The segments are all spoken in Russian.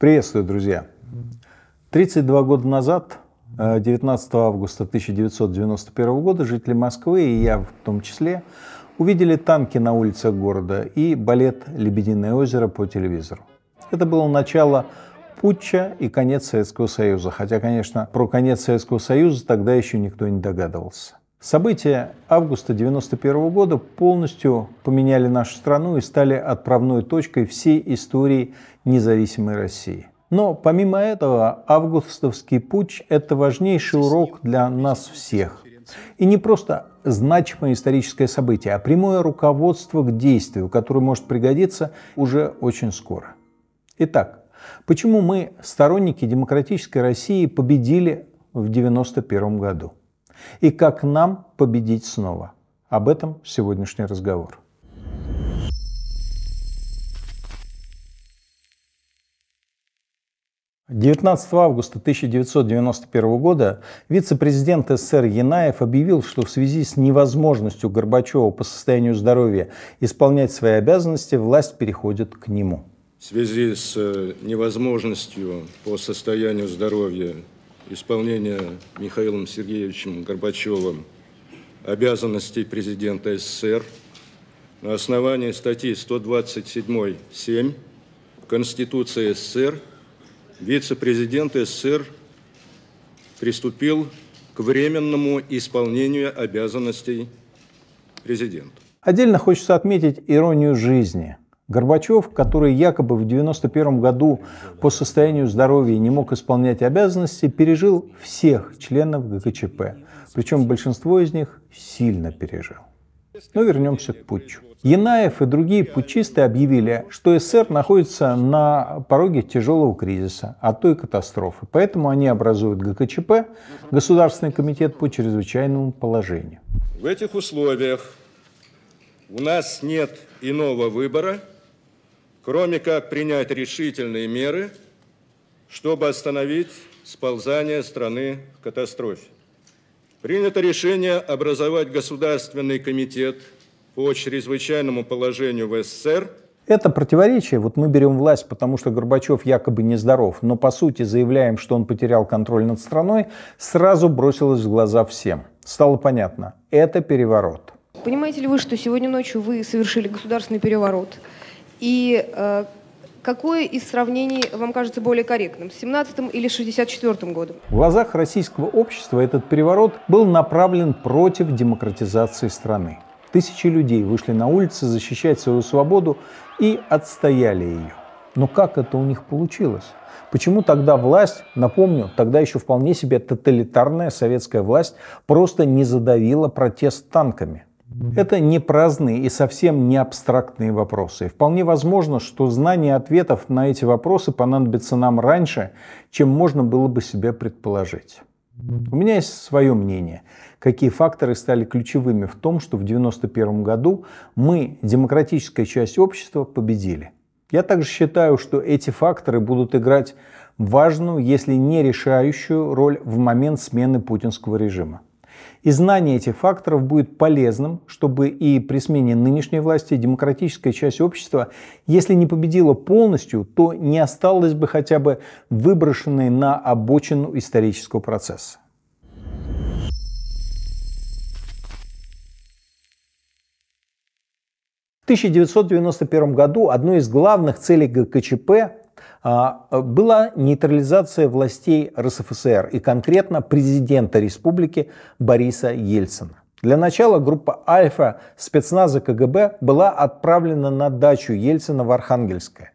Приветствую, друзья. 32 года назад, 19 э, августа 1991 года, жители Москвы, и я в том числе, увидели танки на улицах города и балет «Лебединое озеро» по телевизору. Это было начало путча и конец Советского Союза, хотя, конечно, про конец Советского Союза тогда еще никто не догадывался. События августа 1991 года полностью поменяли нашу страну и стали отправной точкой всей истории независимой России. Но помимо этого, августовский путь – это важнейший урок для нас всех. И не просто значимое историческое событие, а прямое руководство к действию, которое может пригодиться уже очень скоро. Итак, почему мы, сторонники демократической России, победили в 1991 году? и как нам победить снова. Об этом сегодняшний разговор. Девятнадцатого августа 1991 года вице-президент СССР Янаев объявил, что в связи с невозможностью Горбачева по состоянию здоровья исполнять свои обязанности, власть переходит к нему. В связи с э, невозможностью по состоянию здоровья исполнения Михаилом Сергеевичем Горбачевым обязанностей президента СССР на основании статьи 127.7 Конституции СССР вице-президент СССР приступил к временному исполнению обязанностей президента. Отдельно хочется отметить иронию жизни – Горбачев, который якобы в 1991 году по состоянию здоровья не мог исполнять обязанности, пережил всех членов ГКЧП, причем большинство из них сильно пережил. Но вернемся к путчу. Янаев и другие путчисты объявили, что СССР находится на пороге тяжелого кризиса, а то и катастрофы. Поэтому они образуют ГКЧП, Государственный комитет по чрезвычайному положению. В этих условиях у нас нет иного выбора – кроме как принять решительные меры, чтобы остановить сползание страны в катастрофе. Принято решение образовать Государственный комитет по чрезвычайному положению в СССР. Это противоречие. Вот мы берем власть, потому что Горбачев якобы нездоров, но по сути заявляем, что он потерял контроль над страной, сразу бросилось в глаза всем. Стало понятно, это переворот. Понимаете ли вы, что сегодня ночью вы совершили государственный переворот? И э, какое из сравнений вам кажется более корректным, с 17 или 64 годом? В глазах российского общества этот переворот был направлен против демократизации страны. Тысячи людей вышли на улицы защищать свою свободу и отстояли ее. Но как это у них получилось? Почему тогда власть, напомню, тогда еще вполне себе тоталитарная советская власть просто не задавила протест танками? Это не праздные и совсем не абстрактные вопросы. вполне возможно, что знание ответов на эти вопросы понадобится нам раньше, чем можно было бы себе предположить. У меня есть свое мнение, какие факторы стали ключевыми в том, что в 1991 году мы, демократическая часть общества, победили. Я также считаю, что эти факторы будут играть важную, если не решающую роль в момент смены путинского режима. И знание этих факторов будет полезным, чтобы и при смене нынешней власти демократическая часть общества, если не победила полностью, то не осталась бы хотя бы выброшенной на обочину исторического процесса. В 1991 году одной из главных целей ГКЧП а, э, была нейтрализация властей РСФСР и конкретно президента республики Бориса Ельцина. Для начала группа «Альфа» спецназа КГБ была отправлена на дачу Ельцина в Архангельское.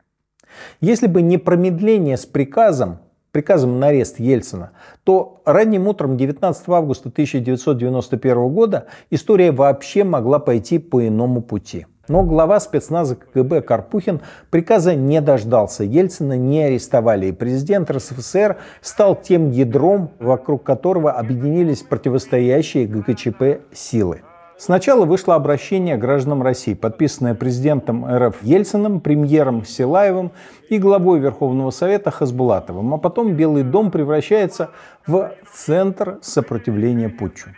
Если бы не промедление с приказом, приказом на арест Ельцина, то ранним утром 19 августа 1991 года история вообще могла пойти по иному пути – но глава спецназа КГБ Карпухин приказа не дождался. Ельцина не арестовали, и президент РСФСР стал тем ядром, вокруг которого объединились противостоящие ГКЧП силы. Сначала вышло обращение гражданам России, подписанное президентом РФ Ельциным, премьером Силаевым и главой Верховного Совета Хасбулатовым, а потом Белый дом превращается в центр сопротивления путчу.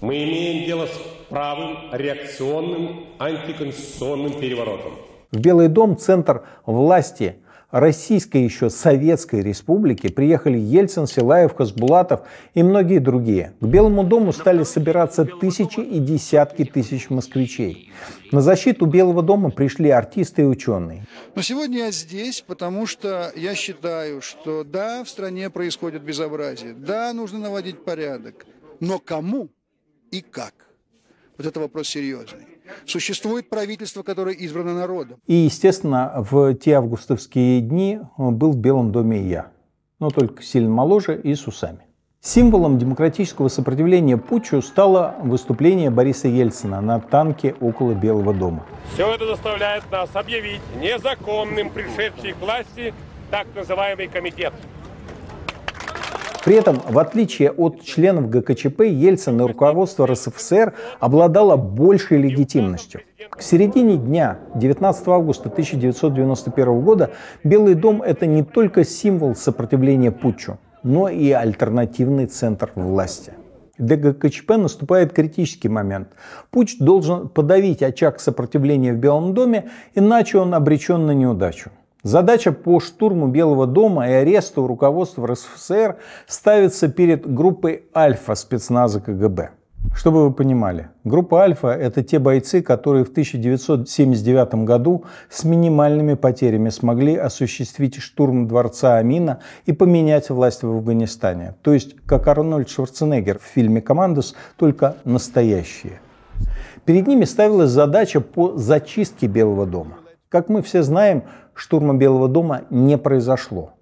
Мы имеем дело с правым реакционным антиконституционным переворотом. В Белый дом центр власти – Российской еще Советской Республики приехали Ельцин, Силаев, Хасбулатов и многие другие. К Белому дому стали собираться тысячи и десятки тысяч москвичей. На защиту Белого дома пришли артисты и ученые. Но сегодня я здесь, потому что я считаю, что да, в стране происходит безобразие, да, нужно наводить порядок, но кому и как? Вот это вопрос серьезный. Существует правительство, которое избрано народом. И, естественно, в те августовские дни э, был в Белом доме я, но только сильно моложе и с усами. Символом демократического сопротивления Путчу стало выступление Бориса Ельцина на танке около Белого дома. Все это заставляет нас объявить незаконным пришедший к власти так называемый комитет при этом, в отличие от членов ГКЧП, Ельцин и руководство РСФСР обладало большей легитимностью. К середине дня 19 августа 1991 года Белый дом – это не только символ сопротивления путчу, но и альтернативный центр власти. Для ГКЧП наступает критический момент. Путч должен подавить очаг сопротивления в Белом доме, иначе он обречен на неудачу. Задача по штурму Белого дома и аресту руководства РСФСР ставится перед группой «Альфа» спецназа КГБ. Чтобы вы понимали, группа «Альфа» — это те бойцы, которые в 1979 году с минимальными потерями смогли осуществить штурм дворца Амина и поменять власть в Афганистане. То есть, как Арнольд Шварценеггер в фильме «Командос», только настоящие. Перед ними ставилась задача по зачистке Белого дома. Как мы все знаем, штурма Белого дома не произошло.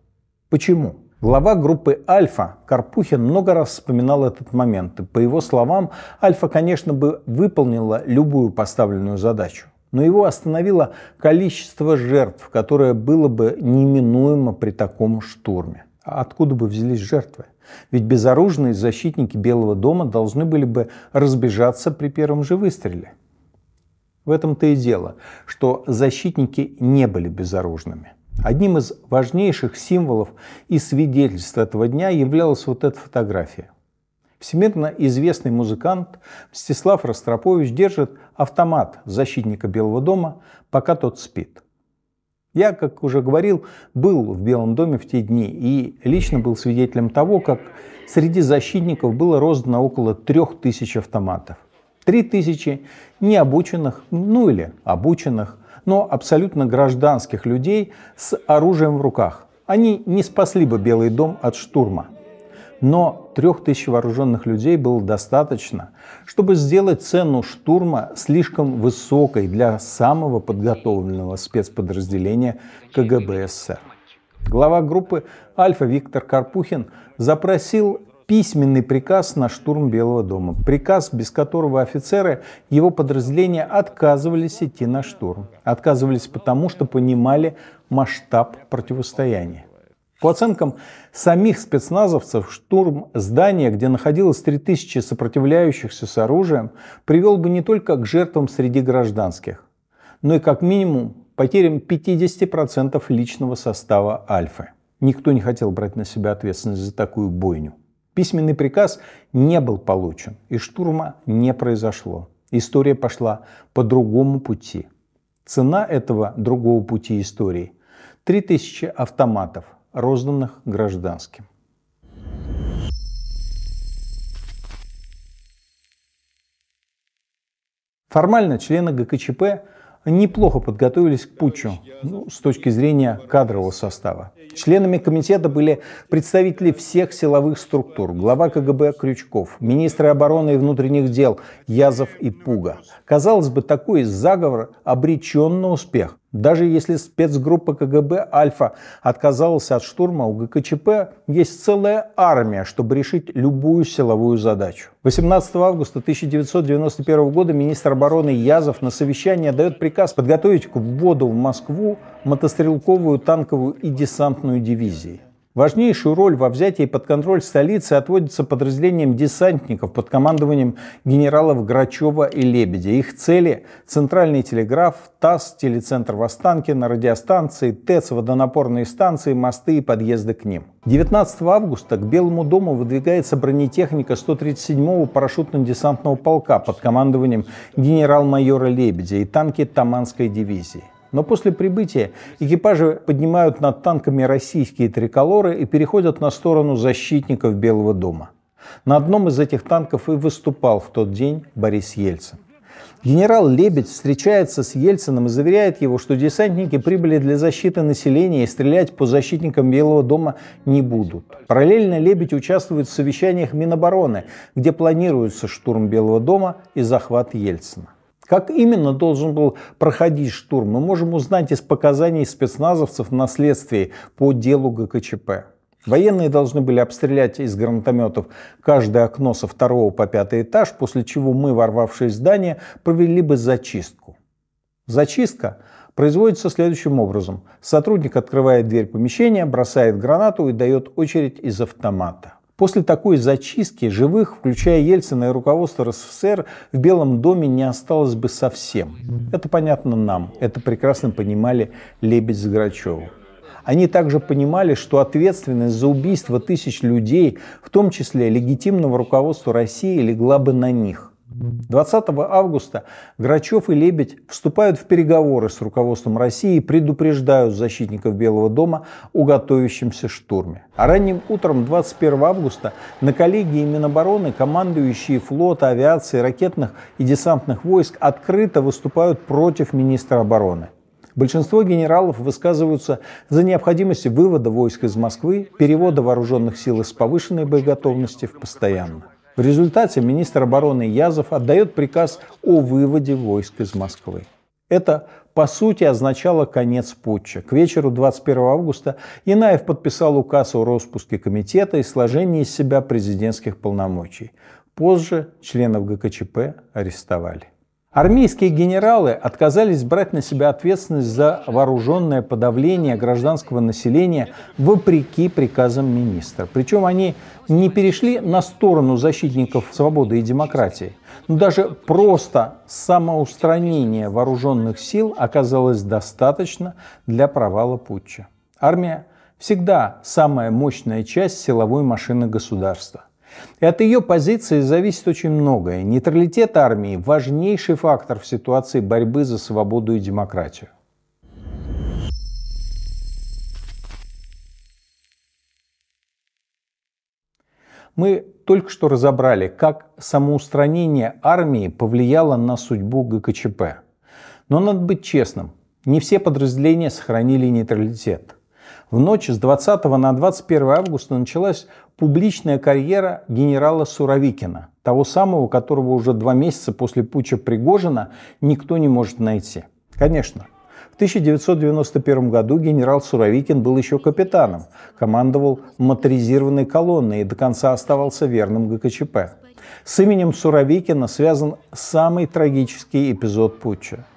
Почему? Глава группы «Альфа» Карпухин много раз вспоминал этот момент, и по его словам, «Альфа», конечно, бы выполнила любую поставленную задачу, но его остановило количество жертв, которое было бы неминуемо при таком штурме. А откуда бы взялись жертвы? Ведь безоружные защитники Белого дома должны были бы разбежаться при первом же выстреле. В этом-то и дело, что защитники не были безоружными. Одним из важнейших символов и свидетельств этого дня являлась вот эта фотография. Всемирно известный музыкант Мстислав Ростропович держит автомат защитника Белого дома, пока тот спит. Я, как уже говорил, был в Белом доме в те дни и лично был свидетелем того, как среди защитников было роздано около трех тысяч автоматов. 3000 необученных, ну или обученных, но абсолютно гражданских людей с оружием в руках. Они не спасли бы Белый дом от штурма. Но 3000 вооруженных людей было достаточно, чтобы сделать цену штурма слишком высокой для самого подготовленного спецподразделения КГБ СССР. Глава группы «Альфа» Виктор Карпухин запросил письменный приказ на штурм Белого дома, приказ, без которого офицеры его подразделения отказывались идти на штурм. Отказывались потому, что понимали масштаб противостояния. По оценкам самих спецназовцев, штурм здания, где находилось 3000 сопротивляющихся с оружием, привел бы не только к жертвам среди гражданских, но и как минимум потерям 50% личного состава Альфы. Никто не хотел брать на себя ответственность за такую бойню. Письменный приказ не был получен, и штурма не произошло. История пошла по другому пути. Цена этого другого пути истории – 3000 автоматов, розданных гражданским. Формально члены ГКЧП неплохо подготовились к путчу ну, с точки зрения кадрового состава. Членами комитета были представители всех силовых структур, глава КГБ Крючков, министры обороны и внутренних дел Язов и Пуга. Казалось бы, такой заговор обречен на успех. Даже если спецгруппа КГБ «Альфа» отказалась от штурма, у ГКЧП есть целая армия, чтобы решить любую силовую задачу. 18 августа 1991 года министр обороны Язов на совещании дает приказ подготовить к вводу в Москву мотострелковую, танковую и десантную дивизии. Важнейшую роль во взятии под контроль столицы отводится подразделениям десантников под командованием генералов Грачева и Лебедя. Их цели – Центральный телеграф, ТАСС, телецентр Востанкина, радиостанции, ТЭЦ, водонапорные станции, мосты и подъезды к ним. 19 августа к Белому дому выдвигается бронетехника 137-го парашютно-десантного полка под командованием генерал-майора Лебедя и танки Таманской дивизии. Но после прибытия экипажи поднимают над танками российские триколоры и переходят на сторону защитников Белого дома. На одном из этих танков и выступал в тот день Борис Ельцин. Генерал Лебедь встречается с Ельциным и заверяет его, что десантники прибыли для защиты населения и стрелять по защитникам Белого дома не будут. Параллельно Лебедь участвует в совещаниях Минобороны, где планируется штурм Белого дома и захват Ельцина. Как именно должен был проходить штурм, мы можем узнать из показаний спецназовцев на следствии по делу ГКЧП. Военные должны были обстрелять из гранатометов каждое окно со второго по пятый этаж, после чего мы, ворвавшись в здание, провели бы зачистку. Зачистка производится следующим образом. Сотрудник открывает дверь помещения, бросает гранату и дает очередь из автомата. После такой зачистки живых, включая Ельцина и руководство РСФСР, в Белом доме не осталось бы совсем. Это понятно нам, это прекрасно понимали Лебедь с Грачевым. Они также понимали, что ответственность за убийство тысяч людей, в том числе легитимного руководства России, легла бы на них. 20 августа Грачев и Лебедь вступают в переговоры с руководством России и предупреждают защитников Белого дома о готовящемся штурме. А ранним утром 21 августа на коллегии Минобороны командующие флота, авиации, ракетных и десантных войск открыто выступают против министра обороны. Большинство генералов высказываются за необходимость вывода войск из Москвы, перевода вооруженных сил из повышенной боеготовности в постоянную. В результате министр обороны Язов отдает приказ о выводе войск из Москвы. Это, по сути, означало конец путча. К вечеру 21 августа Инаев подписал указ о распуске комитета и сложении из себя президентских полномочий. Позже членов ГКЧП арестовали. Армейские генералы отказались брать на себя ответственность за вооруженное подавление гражданского населения вопреки приказам министра. Причем они не перешли на сторону защитников свободы и демократии. Но даже просто самоустранение вооруженных сил оказалось достаточно для провала путча. Армия всегда самая мощная часть силовой машины государства – и от ее позиции зависит очень многое. Нейтралитет армии – важнейший фактор в ситуации борьбы за свободу и демократию. Мы только что разобрали, как самоустранение армии повлияло на судьбу ГКЧП. Но надо быть честным, не все подразделения сохранили нейтралитет. В ночь с 20 на 21 августа началась публичная карьера генерала Суровикина, того самого, которого уже два месяца после путча Пригожина никто не может найти. Конечно, в 1991 году генерал Суровикин был еще капитаном, командовал моторизированной колонной и до конца оставался верным ГКЧП. С именем Суровикина связан самый трагический эпизод путча –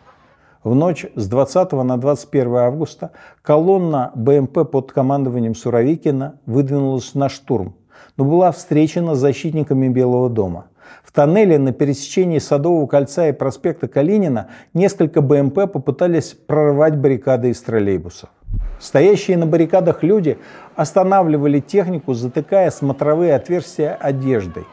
в ночь с 20 на 21 августа колонна БМП под командованием Суровикина выдвинулась на штурм, но была встречена защитниками Белого дома. В тоннеле на пересечении Садового кольца и проспекта Калинина несколько БМП попытались прорвать баррикады из троллейбусов. Стоящие на баррикадах люди останавливали технику, затыкая смотровые отверстия одеждой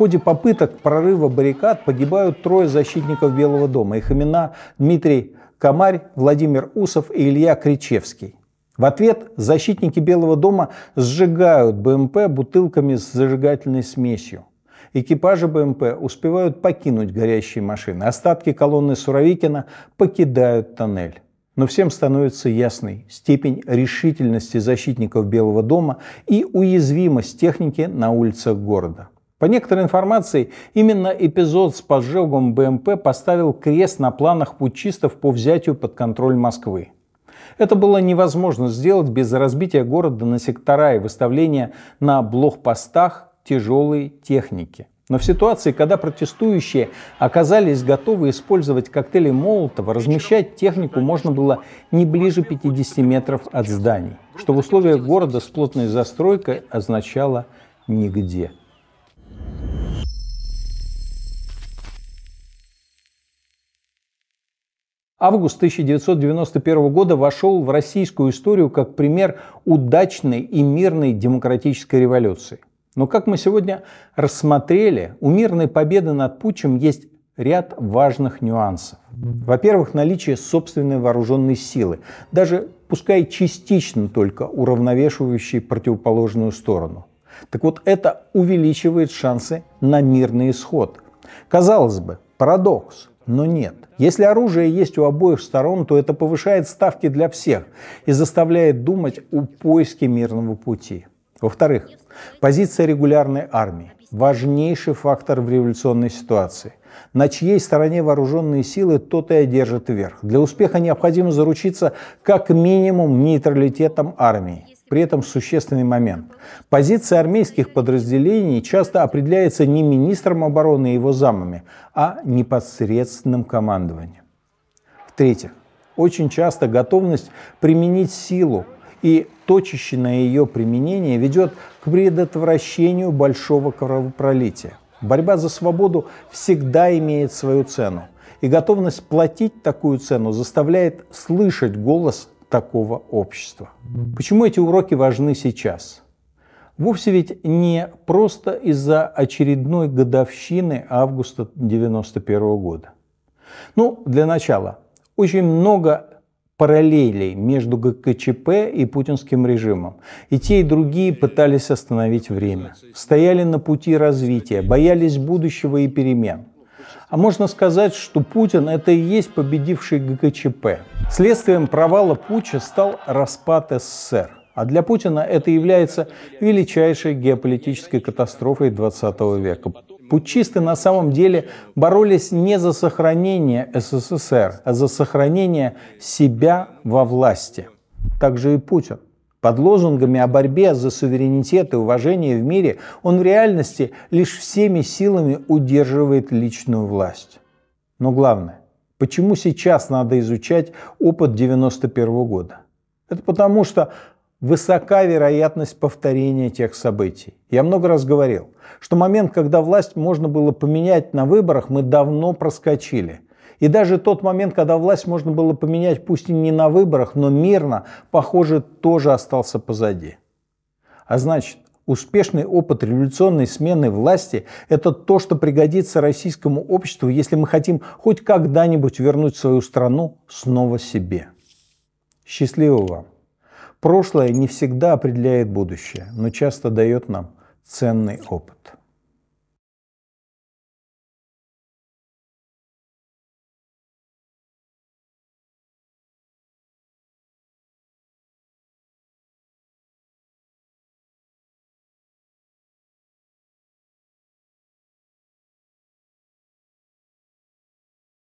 ходе попыток прорыва баррикад погибают трое защитников Белого дома. Их имена Дмитрий Комарь, Владимир Усов и Илья Кричевский. В ответ защитники Белого дома сжигают БМП бутылками с зажигательной смесью. Экипажи БМП успевают покинуть горящие машины. Остатки колонны Суровикина покидают тоннель. Но всем становится ясной степень решительности защитников Белого дома и уязвимость техники на улицах города. По некоторой информации, именно эпизод с поджогом БМП поставил крест на планах путчистов по взятию под контроль Москвы. Это было невозможно сделать без разбития города на сектора и выставления на блокпостах тяжелой техники. Но в ситуации, когда протестующие оказались готовы использовать коктейли Молотова, размещать технику можно было не ближе 50 метров от зданий, что в условиях города с плотной застройкой означало нигде. Август 1991 года вошел в российскую историю как пример удачной и мирной демократической революции. Но, как мы сегодня рассмотрели, у мирной победы над путчем есть ряд важных нюансов. Во-первых, наличие собственной вооруженной силы, даже пускай частично только уравновешивающей противоположную сторону. Так вот, это увеличивает шансы на мирный исход. Казалось бы, парадокс но нет. Если оружие есть у обоих сторон, то это повышает ставки для всех и заставляет думать о поиске мирного пути. Во-вторых, позиция регулярной армии – важнейший фактор в революционной ситуации. На чьей стороне вооруженные силы, тот и одержит верх. Для успеха необходимо заручиться как минимум нейтралитетом армии. При этом существенный момент. Позиция армейских подразделений часто определяется не министром обороны и его замами, а непосредственным командованием. В-третьих, очень часто готовность применить силу и точечное ее применение ведет к предотвращению большого кровопролития. Борьба за свободу всегда имеет свою цену, и готовность платить такую цену заставляет слышать голос такого общества. Почему эти уроки важны сейчас? Вовсе ведь не просто из-за очередной годовщины августа 1991 года. Ну, для начала, очень много параллелей между ГКЧП и путинским режимом. И те, и другие пытались остановить время. Стояли на пути развития, боялись будущего и перемен. А можно сказать, что Путин – это и есть победивший ГКЧП. Следствием провала путча стал распад СССР. А для Путина это является величайшей геополитической катастрофой 20 века. Путчисты на самом деле боролись не за сохранение СССР, а за сохранение себя во власти. Также и Путин. Под лозунгами о борьбе за суверенитет и уважение в мире он в реальности лишь всеми силами удерживает личную власть. Но главное, почему сейчас надо изучать опыт 91 года? Это потому, что высока вероятность повторения тех событий. Я много раз говорил, что момент, когда власть можно было поменять на выборах, мы давно проскочили – и даже тот момент, когда власть можно было поменять, пусть и не на выборах, но мирно, похоже, тоже остался позади. А значит, успешный опыт революционной смены власти – это то, что пригодится российскому обществу, если мы хотим хоть когда-нибудь вернуть свою страну снова себе. Счастливо вам! Прошлое не всегда определяет будущее, но часто дает нам ценный опыт.